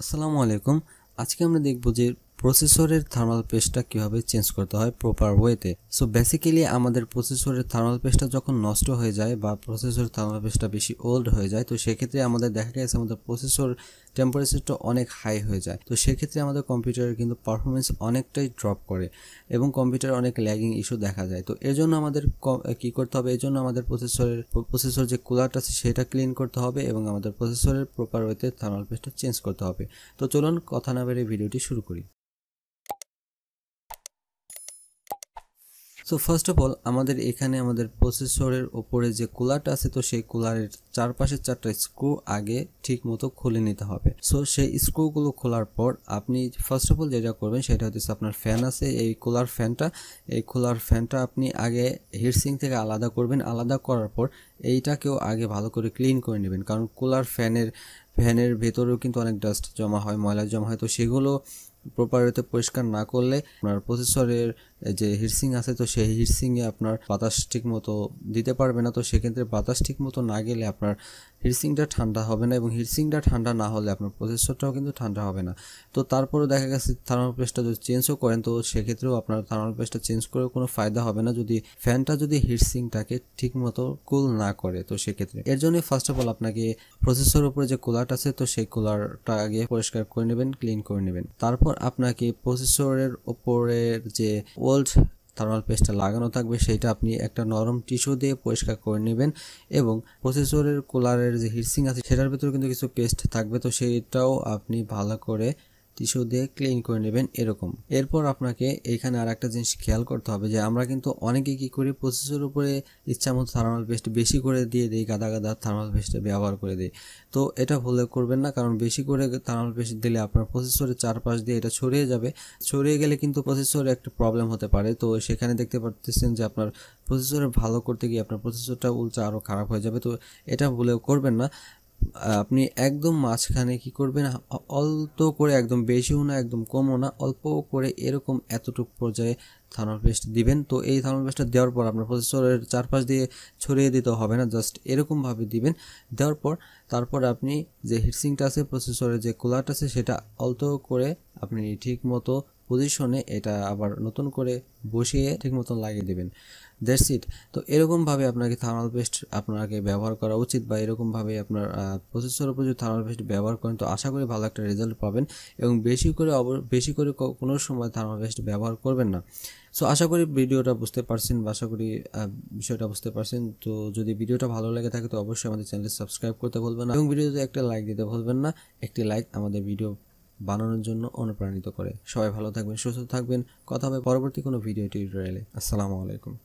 আসসালামু আলাইকুম আজকে আমরা দেখব যে প্রসেসরের থার্মাল পেস্টটা কীভাবে চেঞ্জ করতে হয় প্রপার ওয়েতে সো বেসিক্যালি আমাদের প্রসেসরের থার্মাল পেস্টটা যখন নষ্ট হয়ে যায় বা প্রসেসরের থার্মাল পেস্টটা বেশি ওল্ড হয়ে যায় তো সেক্ষেত্রে আমাদের দেখা গেছে আমাদের প্রসেসর টেম্পারেচারটা অনেক হাই হয়ে যায় তো সেক্ষেত্রে আমাদের কম্পিউটারের কিন্তু পারফরমেন্স অনেকটাই ড্রপ করে এবং কম্পিউটার অনেক ল্যাগিং ইস্যু দেখা যায় তো এর জন্য আমাদের কী করতে হবে এর জন্য আমাদের প্রসেসরের প্রসেসর যে কুলারটা আছে সেটা ক্লিন করতে হবে এবং আমাদের প্রসেসরের প্রপার ওয়েতে থার্মাল পেস্টটা চেঞ্জ করতে হবে তো চলুন কথা না বেড়ে ভিডিওটি শুরু করি সো ফার্স্ট অফ অল আমাদের এখানে আমাদের প্রসেসরের ওপরে যে কুলারটা আছে তো সেই কুলারের চারপাশের চারটা স্ক্রু আগে ঠিক মতো খুলে নিতে হবে সো সেই স্ক্রুগুলো খোলার পর আপনি ফার্স্ট অফ অল যেটা করবেন সেটা হচ্ছে আপনার ফ্যান আছে এই কুলার ফ্যানটা এই কুলার ফ্যানটা আপনি আগে হিটসিং থেকে আলাদা করবেন আলাদা করার পর এইটাকেও আগে ভালো করে ক্লিন করে নেবেন কারণ কুলার ফ্যানের ফ্যানের ভেতরেও কিন্তু অনেক ডাস্ট জমা হয় ময়লা জমা হয় তো সেগুলো প্রপারিতে পরিষ্কার না করলে আপনার প্রসেসরের যে হিটসিং আছে তো সেই হিটসিংয়ে আপনার বাতাস ঠিক মতো দিতে পারবে না তো সেক্ষেত্রে বাতাস ঠিক মতো না গেলে আপনার হিটসিংটা ঠান্ডা হবে না এবং হিটসিংটা ঠান্ডা না হলে আপনার প্রসেসরটাও কিন্তু ঠান্ডা হবে না তো তারপরেও দেখা গেছে থার্মাল পেস্টটা যদি চেঞ্জও করেন তো সেক্ষেত্রেও আপনার থার্মাল পেস্টটা চেঞ্জ করেও কোনো ফায়দা হবে না যদি ফ্যানটা যদি হিটসিংটাকে ঠিকমতো কুল না করে তো সেক্ষেত্রে এর জন্য ফার্স্ট অফ অল আপনাকে প্রসেসর উপরে যে কুলারটা আছে তো সেই কুলারটা আগে পরিষ্কার করে নেবেন ক্লিন করে নেবেন তারপর আপনাকে প্রসেসরের ওপরের যে ওল্ড থার্মাল পেস্টটা লাগানো থাকবে সেটা আপনি একটা নরম টিস্যু দিয়ে পরিষ্কার করে নেবেন এবং প্রসেসরের কুলারের যে হিটসিং আছে সেটার ভেতরে কিন্তু কিছু পেস্ট থাকবে তো সেটাও আপনি ভালো করে টিস্যু দিয়ে ক্লিন করে নেবেন এরকম এরপর আপনাকে এখানে আর একটা জিনিস খেয়াল করতে হবে যে আমরা কিন্তু অনেকে কি করি প্রসেসের উপরে ইচ্ছামতো থার্মাল পেস্ট বেশি করে দিয়ে দিই গাদা গাদা থার্মাল পেস্টটা ব্যবহার করে দিই তো এটা ভুলে করবেন না কারণ বেশি করে থার্মাল পেস্ট দিলে আপনার প্রসেসরের চারপাশ দিয়ে এটা ছড়িয়ে যাবে ছড়িয়ে গেলে কিন্তু প্রসেসরে একটা প্রবলেম হতে পারে তো সেখানে দেখতে পারতেছেন যে আপনার প্রসেসরে ভালো করতে গিয়ে আপনার প্রসেসরটা উল্টা আরও খারাপ হয়ে যাবে তো এটা ভুলেও করবেন না আপনি একদম মাঝখানে কি করবেন অল্প করে একদম বেশিও না একদম কমও না অল্প করে এরকম এতটুকু পর্যায়ে থার্মাল পেস্ট দিবেন তো এই থার্মাল পেস্টটা দেওয়ার পর আপনার প্রসেসরের চারপাশ দিয়ে ছড়িয়ে দিতে হবে না জাস্ট এরকমভাবে দিবেন দেওয়ার পর তারপর আপনি যে হিটসিংটা আছে প্রসেসরের যে কুলারটা আছে সেটা অল্প করে আপনি ঠিক মতো পজিশনে এটা আবার নতুন করে বসিয়ে ঠিক মতন লাগিয়ে দেবেন দ্যাটস ইট তো এরকমভাবে আপনাকে থার্মাল পেস্ট আপনাকে ব্যবহার করা উচিত বা এরকমভাবে আপনার প্রসেসর উপর যদি থার্মাল পেস্ট ব্যবহার করেন তো আশা করি ভালো একটা রেজাল্ট পাবেন এবং বেশি করে বেশি করে কোনো সময় থার্মাল পেস্ট ব্যবহার করবেন না সো আশা করি ভিডিওটা বুঝতে পারছেন বা আশা করি বিষয়টা বুঝতে পারছেন তো যদি ভিডিওটা ভালো লাগে থাকে তো অবশ্যই আমাদের চ্যানেলে সাবস্ক্রাইব করতে ভুলবেন না এবং ভিডিওতে একটা লাইক দিতে ভুলবেন না একটি লাইক আমাদের ভিডিও বানানোর জন্য অনুপ্রাণিত করে সবাই ভালো থাকবেন সুস্থ থাকবেন কথা হবে পরবর্তী কোনো ভিডিও টিউটোরিয়ালে আসসালামু আলাইকুম